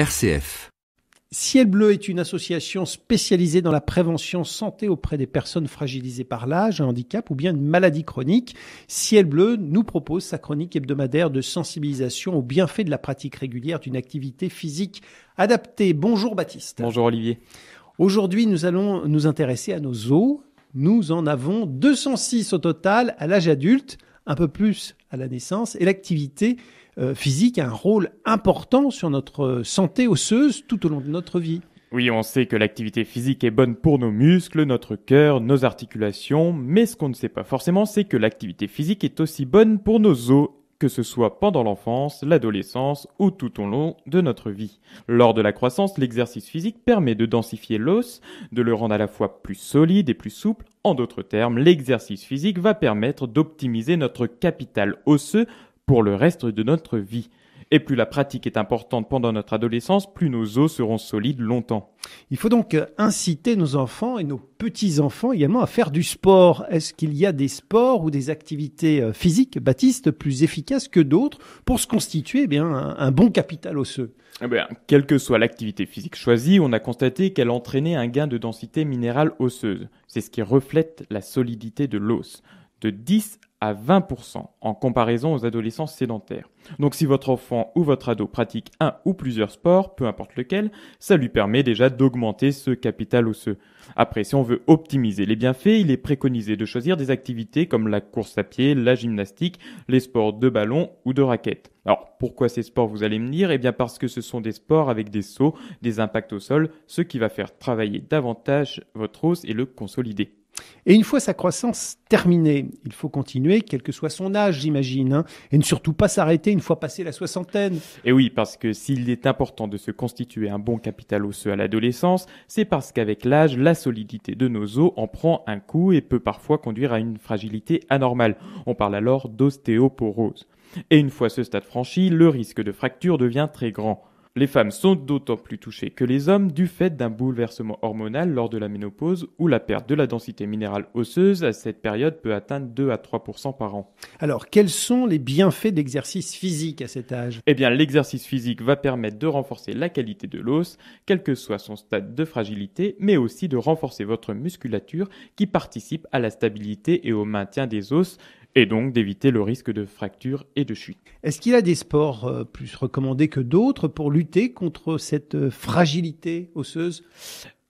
RCF. Ciel Bleu est une association spécialisée dans la prévention santé auprès des personnes fragilisées par l'âge, un handicap ou bien une maladie chronique. Ciel Bleu nous propose sa chronique hebdomadaire de sensibilisation aux bienfaits de la pratique régulière d'une activité physique adaptée. Bonjour Baptiste. Bonjour Olivier. Aujourd'hui, nous allons nous intéresser à nos os. Nous en avons 206 au total à l'âge adulte un peu plus à la naissance et l'activité euh, physique a un rôle important sur notre euh, santé osseuse tout au long de notre vie. Oui, on sait que l'activité physique est bonne pour nos muscles, notre cœur, nos articulations, mais ce qu'on ne sait pas forcément, c'est que l'activité physique est aussi bonne pour nos os que ce soit pendant l'enfance, l'adolescence ou tout au long de notre vie. Lors de la croissance, l'exercice physique permet de densifier l'os, de le rendre à la fois plus solide et plus souple. En d'autres termes, l'exercice physique va permettre d'optimiser notre capital osseux pour le reste de notre vie. Et plus la pratique est importante pendant notre adolescence, plus nos os seront solides longtemps. Il faut donc euh, inciter nos enfants et nos petits-enfants également à faire du sport. Est-ce qu'il y a des sports ou des activités euh, physiques, Baptiste, plus efficaces que d'autres pour se constituer eh bien un, bon capital osseux eh bien, Quelle que soit l'activité physique choisie, on a constaté qu'elle entraînait un gain de densité minérale osseuse. C'est ce qui reflète la solidité de l'os. De 10 à 20% en comparaison aux adolescents sédentaires. Donc si votre enfant ou votre ado pratique un ou plusieurs sports, peu importe lequel, ça lui permet déjà d'augmenter ce capital osseux. Après, si on veut optimiser les bienfaits, il est préconisé de choisir des activités comme la course à pied, la gymnastique, les sports de ballon ou de raquette. Alors pourquoi ces sports vous allez me dire Eh bien parce que ce sont des sports avec des sauts, des impacts au sol, ce qui va faire travailler davantage votre os et le consolider. Et une fois sa croissance terminée, il faut continuer, quel que soit son âge, j'imagine, hein, et ne surtout pas s'arrêter une fois passé la soixantaine. Et oui, parce que s'il est important de se constituer un bon capital osseux à l'adolescence, c'est parce qu'avec l'âge, la solidité de nos os en prend un coup et peut parfois conduire à une fragilité anormale. On parle alors d'ostéoporose. Et une fois ce stade franchi, le risque de fracture devient très grand. Les femmes sont d'autant plus touchées que les hommes du fait d'un bouleversement hormonal lors de la ménopause où la perte de la densité minérale osseuse à cette période peut atteindre 2 à 3 par an. Alors, quels sont les bienfaits d'exercice physique à cet âge Eh bien, l'exercice physique va permettre de renforcer la qualité de l'os, quel que soit son stade de fragilité, mais aussi de renforcer votre musculature qui participe à la stabilité et au maintien des os et donc d'éviter le risque de fracture et de chute. Est-ce qu'il a des sports euh, plus recommandés que d'autres pour lutter contre cette euh, fragilité osseuse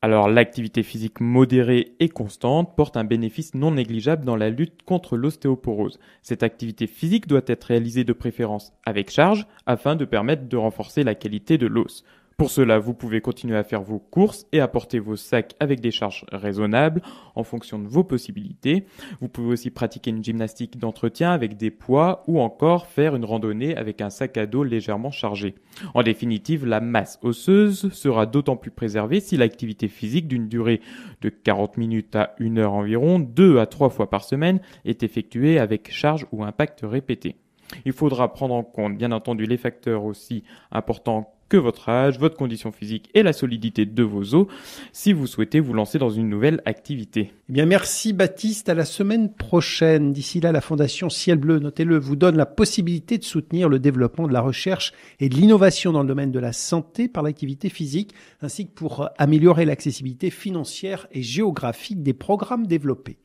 alors l'activité physique modérée et constante porte un bénéfice non négligeable dans la lutte contre l'ostéoporose. Cette activité physique doit être réalisée de préférence avec charge afin de permettre de renforcer la qualité de l'os. Pour cela, vous pouvez continuer à faire vos courses et apporter vos sacs avec des charges raisonnables en fonction de vos possibilités. Vous pouvez aussi pratiquer une gymnastique d'entretien avec des poids ou encore faire une randonnée avec un sac à dos légèrement chargé. En définitive, la masse osseuse sera d'autant plus préservée si l'activité physique d'une durée de 40 minutes à 1 heure environ, 2 à 3 fois par semaine, est effectuée avec charge ou impact répété. Il faudra prendre en compte bien entendu les facteurs aussi importants que votre âge, votre condition physique et la solidité de vos os si vous souhaitez vous lancer dans une nouvelle activité. Eh bien, merci Baptiste. À la semaine prochaine. D'ici là, la Fondation Ciel Bleu, notez-le, vous donne la possibilité de soutenir le développement de la recherche et de l'innovation dans le domaine de la santé par l'activité physique, ainsi que pour améliorer l'accessibilité financière et géographique des programmes développés.